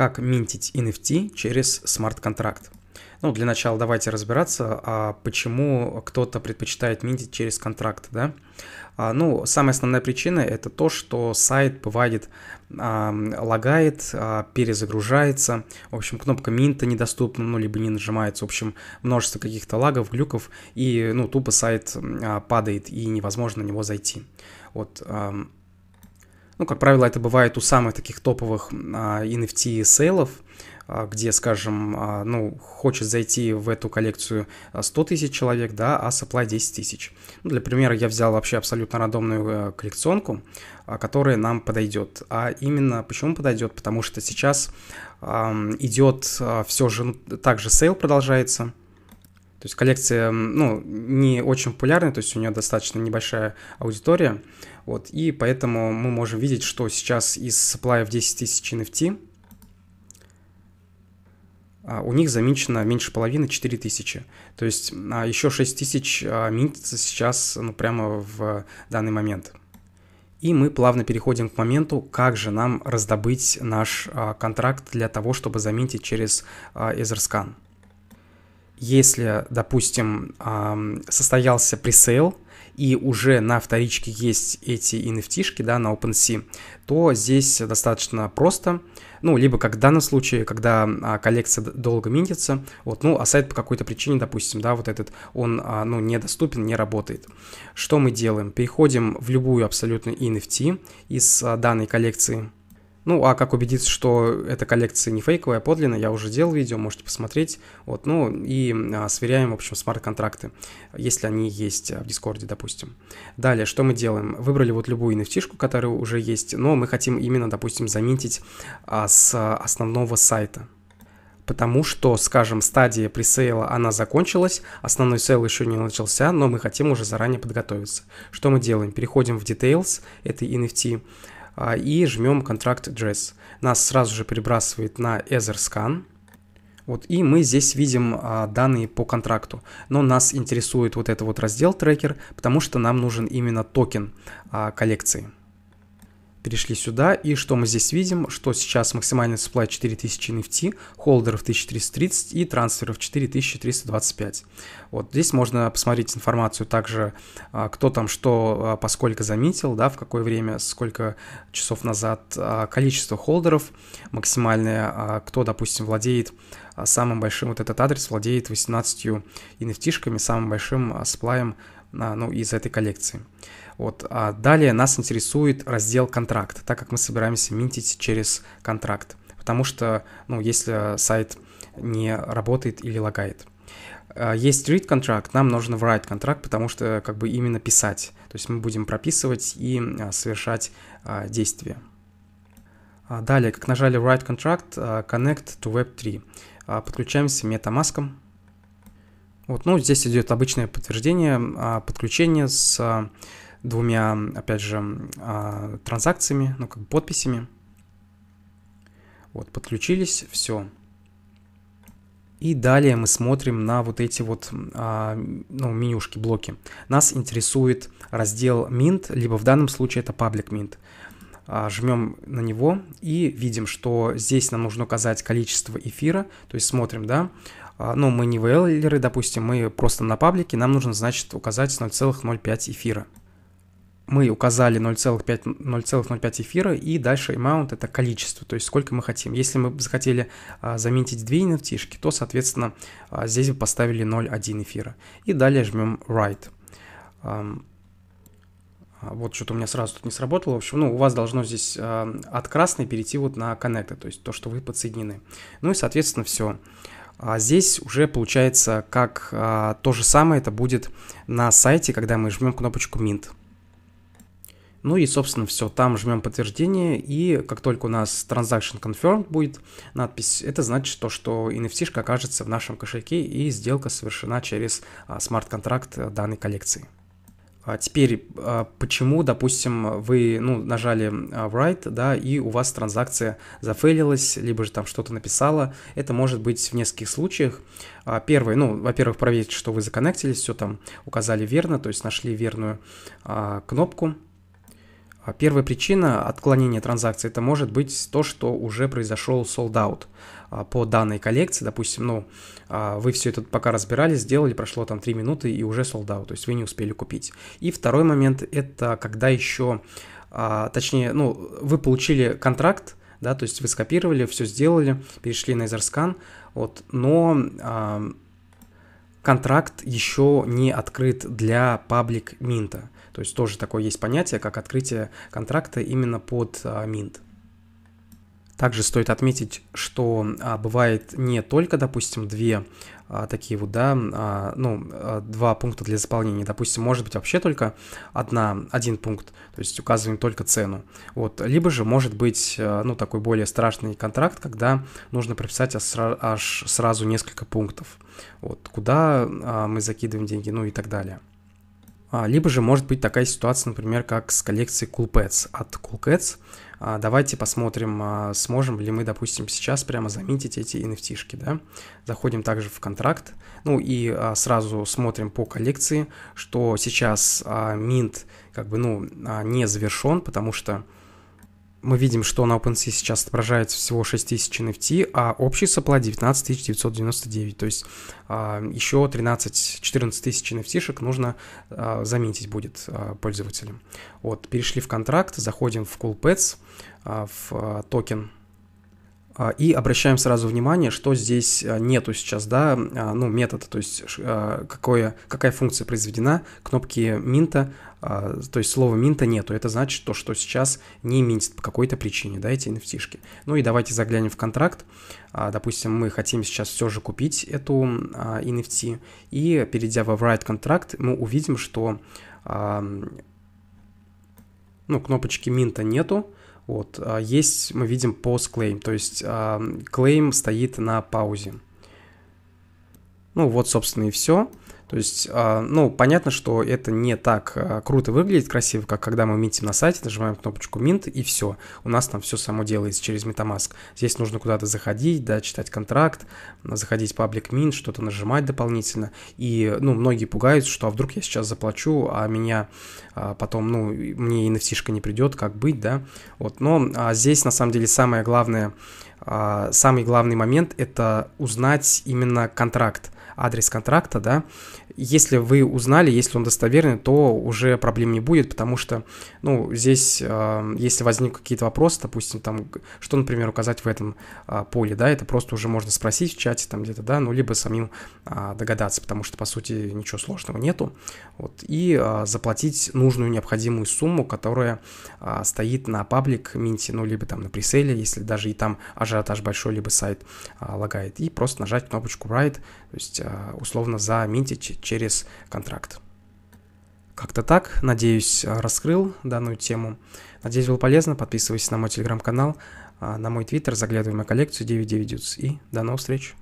как минтить NFT через смарт-контракт. Ну, для начала давайте разбираться, а почему кто-то предпочитает минтить через контракт, да? А, ну, самая основная причина это то, что сайт бывает а, лагает, а, перезагружается, в общем, кнопка минта недоступна, ну, либо не нажимается, в общем, множество каких-то лагов, глюков, и, ну, тупо сайт а, падает, и невозможно на него зайти. Вот, ну, как правило, это бывает у самых таких топовых NFT-сейлов, а, а, где, скажем, а, ну, хочет зайти в эту коллекцию 100 тысяч человек, да, а supply 10 тысяч. Ну, для примера я взял вообще абсолютно рандомную э, коллекционку, которая нам подойдет. А именно почему подойдет? Потому что сейчас идет все же, ну, также сейл продолжается – то есть коллекция, ну, не очень популярная, то есть у нее достаточно небольшая аудитория, вот, и поэтому мы можем видеть, что сейчас из сапплая в 10 тысяч NFT а, у них замечено меньше половины, 4 тысячи. То есть а, еще 6 тысяч а, минтится сейчас, ну, прямо в данный момент. И мы плавно переходим к моменту, как же нам раздобыть наш контракт для того, чтобы заметить через Etherscan если, допустим, состоялся пресейл, и уже на вторичке есть эти nft да, на OpenSea, то здесь достаточно просто, ну, либо как в данном случае, когда а, коллекция долго минтится, вот, ну, а сайт по какой-то причине, допустим, да, вот этот, он, а, ну, недоступен, не работает. Что мы делаем? Переходим в любую абсолютно NFT из а, данной коллекции, ну, а как убедиться, что эта коллекция не фейковая, а подлинная, я уже делал видео, можете посмотреть. Вот, ну, и а, сверяем, в общем, смарт-контракты, если они есть а, в Дискорде, допустим. Далее, что мы делаем? Выбрали вот любую nft которая уже есть, но мы хотим именно, допустим, заминтить а, с основного сайта потому что, скажем, стадия пресейла, она закончилась, основной сейл еще не начался, но мы хотим уже заранее подготовиться. Что мы делаем? Переходим в Details этой NFT, а, и жмем контракт JS. Нас сразу же перебрасывает на EtherScan. Вот, и мы здесь видим а, данные по контракту. Но нас интересует вот этот вот раздел трекер, потому что нам нужен именно токен а, коллекции. Перешли сюда, и что мы здесь видим? Что сейчас максимальный supply 4000 NFT, холдеров 1330 и трансферов 4325. Вот здесь можно посмотреть информацию также, а, кто там что, а, поскольку заметил, да, в какое время, сколько часов назад, а, количество холдеров максимальное, кто, допустим, владеет самым большим, вот этот адрес владеет 18 nft самым большим сплаем ну, из этой коллекции. Вот. А далее нас интересует раздел «Контракт», так как мы собираемся минтить через контракт, потому что, ну, если сайт не работает или лагает. Э, есть read контракт, нам нужно write контракт, потому что как бы именно писать. То есть мы будем прописывать и э, совершать э, действия. А далее, как нажали write контракт, connect to web3. А, подключаемся метамаском. Вот, ну, здесь идет обычное подтверждение а, подключения с двумя, опять же, транзакциями, ну, как бы подписями. Вот, подключились, все. И далее мы смотрим на вот эти вот а, ну, менюшки, блоки. Нас интересует раздел Mint, либо в данном случае это Public Mint. А, жмем на него и видим, что здесь нам нужно указать количество эфира. То есть смотрим, да, а, ну мы не вейлеры, допустим, мы просто на паблике, нам нужно, значит, указать 0,05 эфира мы указали 0,05 эфира, и дальше amount — это количество, то есть сколько мы хотим. Если мы захотели а, заметить две nft то, соответственно, а, здесь мы поставили 0,1 эфира. И далее жмем write. Um, вот что-то у меня сразу тут не сработало. В общем, ну, у вас должно здесь э, от красной перейти вот на коннекты, то есть то, что вы подсоединены. Ну и, соответственно, все. А здесь уже получается как а, то же самое это будет на сайте, когда мы жмем кнопочку Mint. Ну и, собственно, все, там жмем подтверждение, и как только у нас Transaction Confirmed будет надпись, это значит то, что NFT окажется в нашем кошельке, и сделка совершена через а, смарт-контракт э, данной коллекции. А теперь, а, почему, допустим, вы ну, нажали write, да, и у вас транзакция зафейлилась, либо же там что-то написала. Это может быть в нескольких случаях. Первый, ну, во-первых, проверить, что вы законнектились, все там указали верно, то есть нашли верную а, кнопку, а первая причина отклонения транзакции это может быть то, что уже произошел sold out а, по данной коллекции. Допустим, ну, а, вы все это пока разбирали, сделали, прошло там 3 минуты и уже sold out, то есть вы не успели купить. И второй момент это когда еще, точнее, ну, вы получили контракт, да, то есть вы скопировали, все сделали, перешли на Ezerscan, вот, но контракт еще не открыт для паблик минта. То есть тоже такое есть понятие, как открытие контракта именно под Минт. А, Также стоит отметить, что а, бывает не только, допустим, две а, такие вот, да, ну, два пункта для заполнения. Допустим, может быть вообще только одна, один пункт, то есть указываем только цену. Вот, либо же может быть, ну, такой более страшный контракт, когда нужно прописать аж сразу несколько пунктов, вот, куда мы закидываем деньги, ну и так далее. А, либо же может быть такая ситуация, например, как с коллекцией Cool Pets от Cool Cats. А, давайте посмотрим, а, сможем ли мы, допустим, сейчас прямо заметить эти nft да. Заходим также в контракт, ну и сразу смотрим по коллекции, что сейчас минт как бы, ну, не завершен, потому что мы видим, что на OpenSea сейчас отображается всего 6000 NFT, а общий supply 19999, то есть а, еще 13-14 тысяч nft нужно э, заметить будет э, пользователям. Вот, перешли в контракт, заходим в CoolPets, в токен а, и обращаем сразу внимание, что здесь а, нету сейчас, да, а, ну, метода, то есть какое, какая функция произведена, кнопки минта, то есть слова минта нету. Это значит то, что сейчас не минтит по какой-то причине, да, эти nft -шки. Ну и давайте заглянем в контракт. Допустим, мы хотим сейчас все же купить эту NFT, и перейдя во write контракт, мы увидим, что ну, кнопочки минта нету, вот. А есть, мы видим, post claim, то есть claim а, стоит на паузе. Ну вот, собственно, и все. То есть, а, ну, понятно, что это не так а, круто выглядит, красиво, как когда мы минтим на сайте, нажимаем кнопочку Mint и все. У нас там все само делается через Metamask. Здесь нужно куда-то заходить, да, читать контракт, заходить в паблик Mint, что-то нажимать дополнительно. И, ну, многие пугаются, что а вдруг я сейчас заплачу, а меня а, потом, ну, мне nft не придет, как быть, да. Вот, но а здесь, на самом деле, самое главное — а, самый главный момент – это узнать именно контракт, адрес контракта, да. Если вы узнали, если он достоверный, то уже проблем не будет, потому что, ну, здесь, а, если возникнут какие-то вопросы, допустим, там, что, например, указать в этом а, поле, да, это просто уже можно спросить в чате там где-то, да, ну, либо самим догадаться, потому что, по сути, ничего сложного нету, вот, и заплатить нужную необходимую сумму, которая стоит на паблик минте, ну, либо там на преселе, если даже и там аж ажиотаж большой, либо сайт а, лагает, и просто нажать кнопочку write, то есть а, условно заминтить через контракт. Как-то так, надеюсь, а, раскрыл данную тему. Надеюсь, было полезно. Подписывайся на мой телеграм-канал, а, на мой твиттер, заглядывай в мою коллекцию 99 дюц. И до новых встреч!